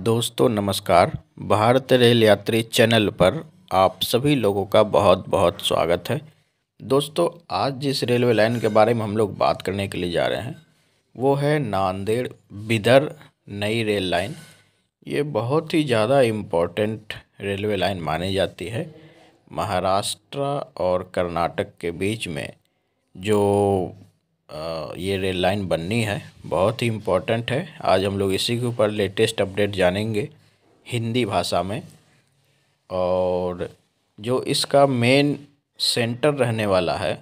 दोस्तों नमस्कार भारत रेल यात्री चैनल पर आप सभी लोगों का बहुत बहुत स्वागत है दोस्तों आज जिस रेलवे लाइन के बारे में हम लोग बात करने के लिए जा रहे हैं वो है नांदेड़ बिदर नई रेल लाइन ये बहुत ही ज़्यादा इम्पोर्टेंट रेलवे लाइन मानी जाती है महाराष्ट्र और कर्नाटक के बीच में जो ये रेल लाइन बननी है बहुत ही इम्पोर्टेंट है आज हम लोग इसी के ऊपर लेटेस्ट अपडेट जानेंगे हिंदी भाषा में और जो इसका मेन सेंटर रहने वाला है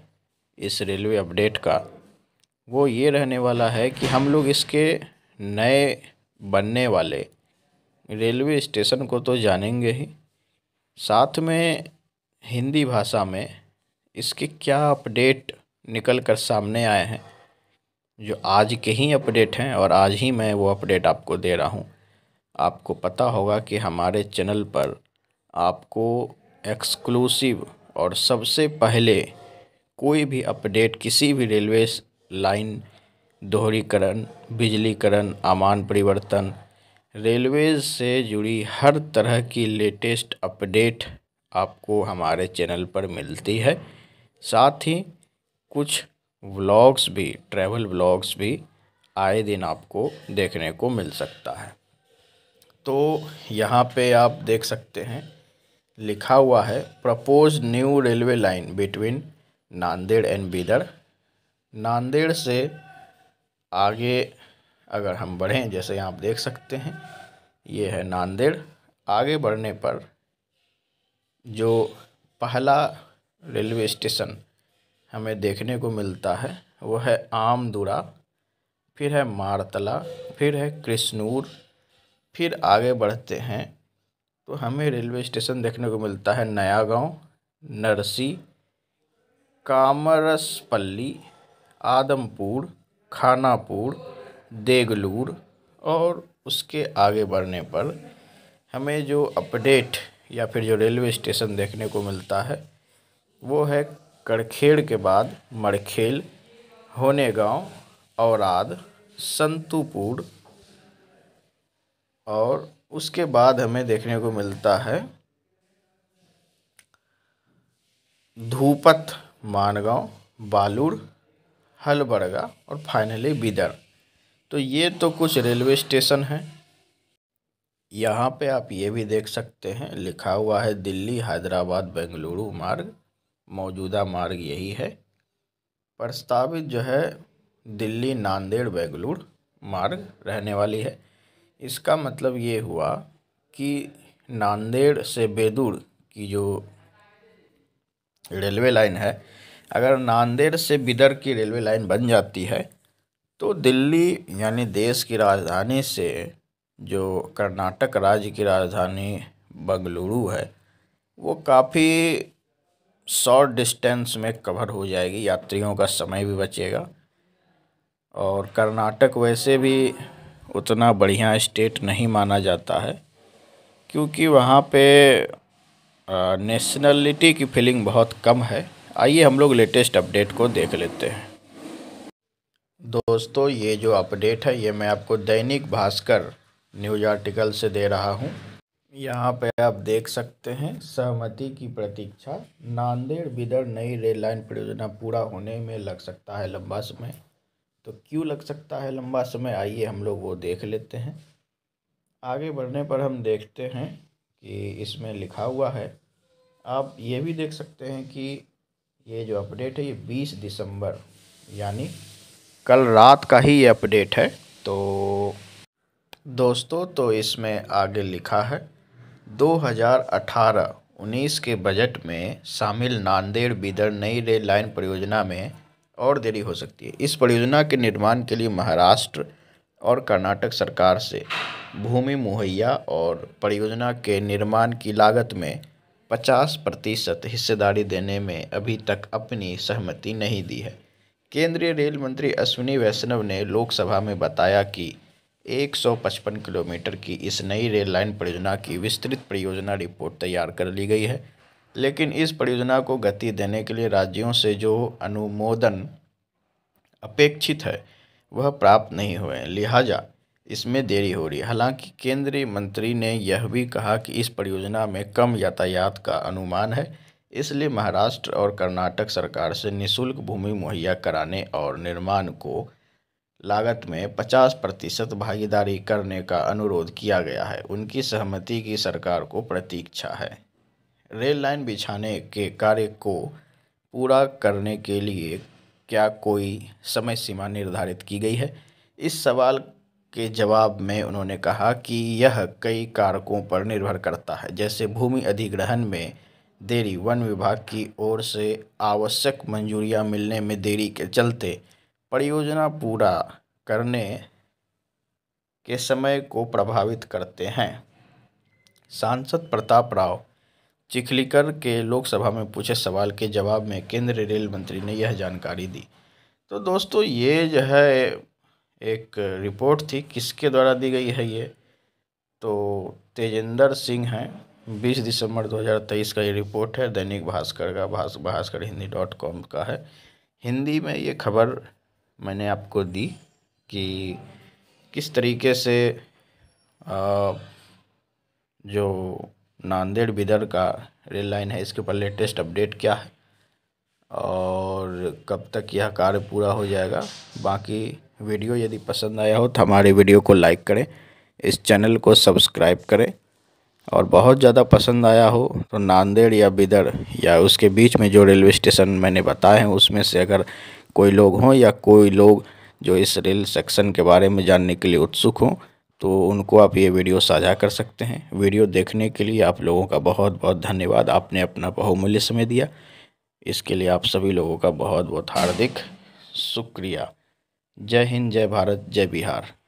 इस रेलवे अपडेट का वो ये रहने वाला है कि हम लोग इसके नए बनने वाले रेलवे स्टेशन को तो जानेंगे ही साथ में हिंदी भाषा में इसके क्या अपडेट निकल कर सामने आए हैं जो आज के ही अपडेट हैं और आज ही मैं वो अपडेट आपको दे रहा हूँ आपको पता होगा कि हमारे चैनल पर आपको एक्सक्लूसिव और सबसे पहले कोई भी अपडेट किसी भी रेलवे लाइन दोहरीकरण बिजलीकरण आमान परिवर्तन रेलवेज से जुड़ी हर तरह की लेटेस्ट अपडेट आपको हमारे चैनल पर मिलती है साथ ही कुछ व्लॉग्स भी ट्रैवल व्लॉग्स भी आए दिन आपको देखने को मिल सकता है तो यहाँ पे आप देख सकते हैं लिखा हुआ है propose new railway line between Nanded and Bidar Nanded से आगे अगर हम बढ़ें जैसे आप देख सकते हैं ये है नांदेड़ आगे बढ़ने पर जो पहला रेलवे स्टेशन हमें देखने को मिलता है वो है आमदुरा फिर है मारतला फिर है कृष्णूर फिर आगे बढ़ते हैं तो हमें रेलवे स्टेशन देखने को मिलता है नया गांव नरसी कामरसपल्ली आदमपुर खानापुर देगलूर और उसके आगे बढ़ने पर हमें जो अपडेट या फिर जो रेलवे स्टेशन देखने को मिलता है वो है करखेड़ के बाद मड़खेल होने होनेगाँव औराद संतुपुर और उसके बाद हमें देखने को मिलता है धूपत मानगांव बालूर हलबरगा और फाइनली बिदर तो ये तो कुछ रेलवे स्टेशन हैं यहाँ पे आप ये भी देख सकते हैं लिखा हुआ है दिल्ली हैदराबाद बेंगलुरु मार्ग मौजूदा मार्ग यही है प्रस्तावित जो है दिल्ली नांदेड़ बेंगलुरु मार्ग रहने वाली है इसका मतलब ये हुआ कि नांदेड़ से बेदूर की जो रेलवे लाइन है अगर नांदेड़ से बिदर की रेलवे लाइन बन जाती है तो दिल्ली यानी देश की राजधानी से जो कर्नाटक राज्य की राजधानी बंगलुरु है वो काफ़ी शॉर्ट डिस्टेंस में कवर हो जाएगी यात्रियों का समय भी बचेगा और कर्नाटक वैसे भी उतना बढ़िया स्टेट नहीं माना जाता है क्योंकि वहाँ पे नेशनलिटी की फीलिंग बहुत कम है आइए हम लोग लेटेस्ट अपडेट को देख लेते हैं दोस्तों ये जो अपडेट है ये मैं आपको दैनिक भास्कर न्यूज आर्टिकल से दे रहा हूँ यहाँ पे आप देख सकते हैं सहमति की प्रतीक्षा नांदेड़ बिदर नई रेल लाइन परियोजना पूरा होने में लग सकता है लंबा समय तो क्यों लग सकता है लंबा समय आइए हम लोग वो देख लेते हैं आगे बढ़ने पर हम देखते हैं कि इसमें लिखा हुआ है आप ये भी देख सकते हैं कि ये जो अपडेट है ये बीस दिसंबर यानी कल रात का ही ये अपडेट है तो दोस्तों तो इसमें आगे लिखा है दो हज़ार अठारह उन्नीस के बजट में शामिल नांदेड़ बीदर नई रेल लाइन परियोजना में और देरी हो सकती है इस परियोजना के निर्माण के लिए महाराष्ट्र और कर्नाटक सरकार से भूमि मुहैया और परियोजना के निर्माण की लागत में 50 प्रतिशत हिस्सेदारी देने में अभी तक अपनी सहमति नहीं दी है केंद्रीय रेल मंत्री अश्विनी वैष्णव ने लोकसभा में बताया कि एक सौ पचपन किलोमीटर की इस नई रेल लाइन परियोजना की विस्तृत परियोजना रिपोर्ट तैयार कर ली गई है लेकिन इस परियोजना को गति देने के लिए राज्यों से जो अनुमोदन अपेक्षित है वह प्राप्त नहीं हुए हैं लिहाजा इसमें देरी हो रही है हालांकि केंद्रीय मंत्री ने यह भी कहा कि इस परियोजना में कम यातायात का अनुमान है इसलिए महाराष्ट्र और कर्नाटक सरकार से निशुल्क भूमि मुहैया कराने और निर्माण को लागत में पचास प्रतिशत भागीदारी करने का अनुरोध किया गया है उनकी सहमति की सरकार को प्रतीक्षा है रेल लाइन बिछाने के कार्य को पूरा करने के लिए क्या कोई समय सीमा निर्धारित की गई है इस सवाल के जवाब में उन्होंने कहा कि यह कई कारकों पर निर्भर करता है जैसे भूमि अधिग्रहण में देरी वन विभाग की ओर से आवश्यक मंजूरियां मिलने में देरी के चलते परियोजना पूरा करने के समय को प्रभावित करते हैं सांसद प्रताप राव चिखलीकर के लोकसभा में पूछे सवाल के जवाब में केंद्रीय रेल मंत्री ने यह जानकारी दी तो दोस्तों ये जो है एक रिपोर्ट थी किसके द्वारा दी गई है ये तो तेजेंद्र सिंह हैं 20 दिसंबर 2023 का ये रिपोर्ट है दैनिक भास्कर का भास भास्कर हिंदी डॉट कॉम का है हिंदी में ये खबर मैंने आपको दी कि किस तरीके से जो नांदेड़ बिदर का रेल लाइन है इसके ऊपर लेटेस्ट अपडेट क्या है और कब तक यह कार्य पूरा हो जाएगा बाकी वीडियो यदि पसंद आया हो तो हमारे वीडियो को लाइक करें इस चैनल को सब्सक्राइब करें और बहुत ज़्यादा पसंद आया हो तो नांदेड़ या बिदर या उसके बीच में जो रेलवे स्टेशन मैंने बताए हैं उसमें से अगर कोई लोग हों या कोई लोग जो इस रेल सेक्शन के बारे में जानने के लिए उत्सुक हों तो उनको आप ये वीडियो साझा कर सकते हैं वीडियो देखने के लिए आप लोगों का बहुत बहुत धन्यवाद आपने अपना बहुमूल्य समय दिया इसके लिए आप सभी लोगों का बहुत बहुत हार्दिक शुक्रिया जय हिंद जय भारत जय बिहार